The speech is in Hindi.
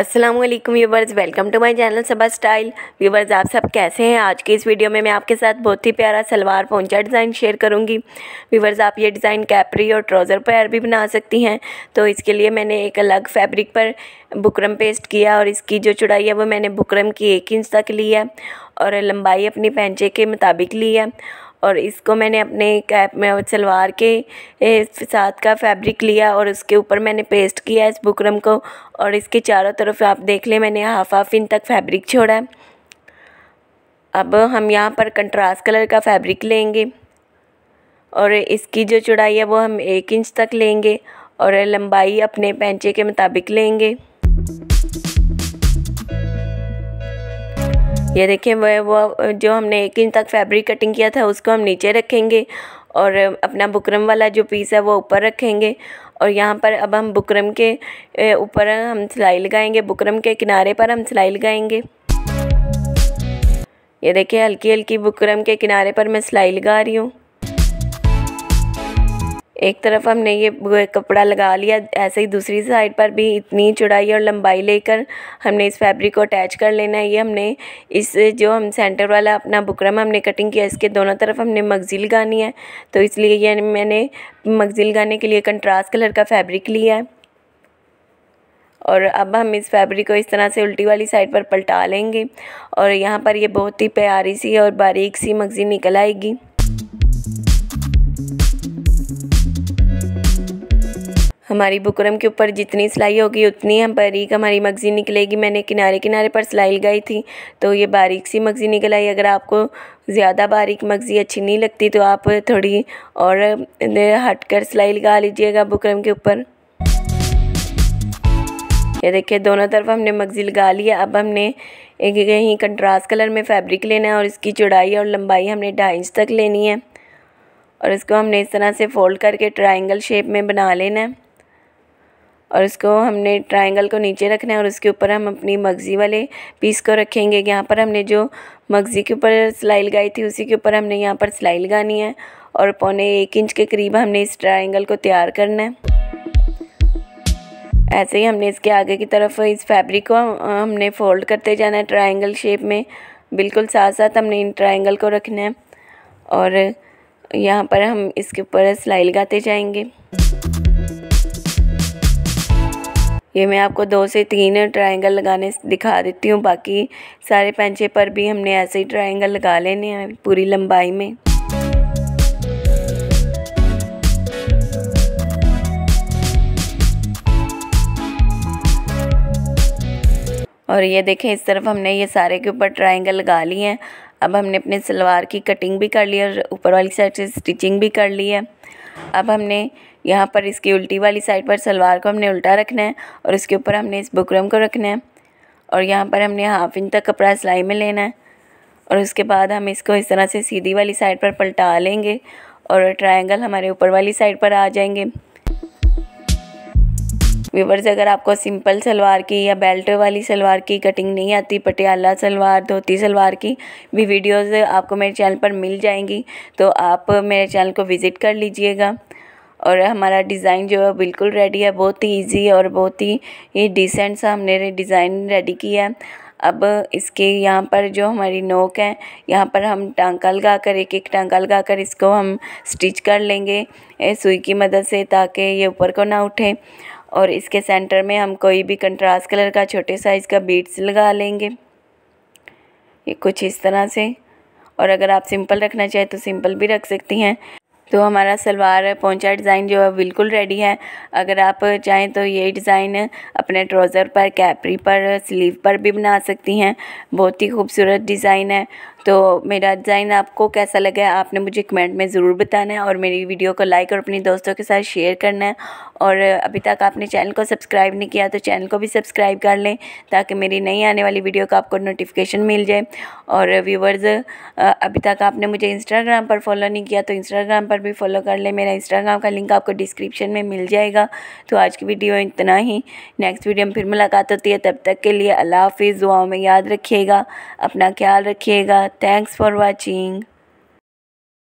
Aslam viewers welcome to my channel Saba style viewers आप सब कैसे हैं आज की इस वीडियो में मैं आपके साथ बहुत ही प्यारा सलवार पहुंचा डिज़ाइन शेयर करूंगी व्यूवर्स आप ये डिज़ाइन कैपरी और ट्राउज़र पैर भी बना सकती हैं तो इसके लिए मैंने एक अलग फैब्रिक पर बुकरम पेस्ट किया और इसकी जो चुड़ाई है वो मैंने बुकरम की एक इंच तक ली है और लंबाई अपनी पैंचे के मुताबिक ली है और इसको मैंने अपने कैप में सलवार के साथ का फैब्रिक लिया और उसके ऊपर मैंने पेस्ट किया इस बुकरम को और इसके चारों तरफ आप देख लें मैंने हाफ हाफ इंच तक फैब्रिक छोड़ा है अब हम यहाँ पर कंट्रास्ट कलर का फैब्रिक लेंगे और इसकी जो चौड़ाई है वो हम एक इंच तक लेंगे और लंबाई अपने पैंचे के मुताबिक लेंगे ये देखिए वह वो जो हमने एक इंच तक फैब्रिक कटिंग किया था उसको हम नीचे रखेंगे और अपना बुकरम वाला जो पीस है वो ऊपर रखेंगे और यहाँ पर अब हम बुकरम के ऊपर हम सिलाई लगाएंगे बुकरम के किनारे पर हम सिलाई लगाएंगे ये देखिए हल्की हल्की बुकरम के किनारे पर मैं सिलाई लगा रही हूँ एक तरफ हमने ये कपड़ा लगा लिया ऐसे ही दूसरी साइड पर भी इतनी चौड़ाई और लंबाई लेकर हमने इस फैब्रिक को अटैच कर लेना है ये हमने इस जो हम सेंटर वाला अपना बुकरम हमने कटिंग किया इसके दोनों तरफ हमने मगजी लगानी है तो इसलिए ये मैंने मगजी लगाने के लिए कंट्रास्ट कलर का फैब्रिक लिया है और अब हम इस फैब्रिक को इस तरह से उल्टी वाली साइड पर पलटा लेंगे और यहाँ पर ये बहुत ही प्यारी सी और बारीक सी मगजी निकल आएगी हमारी बुकरम के ऊपर जितनी सिलाई होगी उतनी हम बारीक हमारी मगज़ी निकलेगी मैंने किनारे किनारे पर सिलाई लगाई थी तो ये बारीक सी मगज़ी निकल आई अगर आपको ज़्यादा बारीक मगज़ी अच्छी नहीं लगती तो आप थोड़ी और हट कर सिलाई लगा लीजिएगा बुकरम के ऊपर ये देखिए दोनों तरफ हमने मगज़ी लगा ली है अब हमने एक कहीं कंट्रास्ट कलर में फ़ैब्रिक लेना है और इसकी चौड़ाई और लंबाई हमने ढाई इंच तक लेनी है और इसको हमने इस तरह से फ़ोल्ड करके ट्रायंगल शेप में बना लेना है और इसको हमने ट्रायंगल को नीचे रखना है और उसके ऊपर हम अपनी मगज़ी वाले पीस को रखेंगे यहाँ पर हमने जो मगज़ी के ऊपर सिलाई लगाई थी उसी के ऊपर हमने यहाँ पर सिलाई लगानी है और पौने एक इंच के करीब हमने इस ट्रायंगल को तैयार करना है ऐसे ही हमने इसके आगे की तरफ इस फैब्रिक को हमने फ़ोल्ड करते जाना है ट्राइंगल शेप में बिल्कुल साथ साथ हमने इन ट्राइंगल को रखना है और यहाँ पर हम इसके ऊपर सिलाई लगाते जाएंगे ये मैं आपको दो से तीन ट्रायंगल लगाने दिखा देती हूँ बाकी सारे पेंचे पर भी हमने ऐसे ही ट्रायंगल लगा लेने हैं पूरी लंबाई में और ये देखें इस तरफ हमने ये सारे के ऊपर ट्रायंगल लगा लिए हैं अब हमने अपने सलवार की कटिंग भी कर ली और ऊपर वाली साइड से स्टिचिंग भी कर ली है अब हमने यहाँ पर इसकी उल्टी वाली साइड पर सलवार को हमने उल्टा रखना है और उसके ऊपर हमने इस बुकरम को रखना है और यहाँ पर हमने हाफ इंच तक कपड़ा सिलाई में लेना है और उसके बाद हम इसको इस तरह से सीधी वाली साइड पर पलटा लेंगे और ट्रायंगल हमारे ऊपर वाली साइड पर आ जाएंगे व्यूवर्स अगर आपको सिंपल सलवार की या बेल्ट वाली सलवार की कटिंग नहीं आती पटियाला सलवार धोती सलवार की भी वीडियोस आपको मेरे चैनल पर मिल जाएंगी तो आप मेरे चैनल को विज़िट कर लीजिएगा और हमारा डिज़ाइन जो है बिल्कुल रेडी है बहुत ही ईजी और बहुत ही ये डिसेंट सा हमने डिज़ाइन रेडी किया है अब इसके यहाँ पर जो हमारी नोक है यहाँ पर हम टांका लगा कर एक एक टांका लगा कर इसको हम स्टिच कर लेंगे सुई की मदद से ताकि ये ऊपर को ना उठे और इसके सेंटर में हम कोई भी कंट्रास्ट कलर का छोटे साइज़ का बीट्स लगा लेंगे ये कुछ इस तरह से और अगर आप सिंपल रखना चाहें तो सिंपल भी रख सकती हैं तो हमारा सलवार पोंचा डिज़ाइन जो है बिल्कुल रेडी है अगर आप चाहें तो ये डिज़ाइन अपने ट्राउज़र पर कैपरी पर स्लीव पर भी बना सकती हैं बहुत ही खूबसूरत डिज़ाइन है तो मेरा डिज़ाइन आपको कैसा लगा आपने मुझे कमेंट में ज़रूर बताना है और मेरी वीडियो को लाइक और अपने दोस्तों के साथ शेयर करना है और अभी तक आपने चैनल को सब्सक्राइब नहीं किया तो चैनल को भी सब्सक्राइब कर लें ताकि मेरी नई आने वाली वीडियो का आपको नोटिफिकेशन मिल जाए और व्यूवर्स अभी तक आपने मुझे इंस्टाग्राम पर फॉलो नहीं किया तो इंस्टाग्राम पर भी फॉलो कर लें मेरा इंस्टाग्राम का लिंक आपको डिस्क्रिप्शन में मिल जाएगा तो आज की वीडियो इतना ही नेक्स्ट वीडियो में फिर मुलाकात होती है तब तक के लिए अल्लाह हाफिज़ दुआओं में याद रखिएगा अपना ख्याल रखिएगा thanks for watching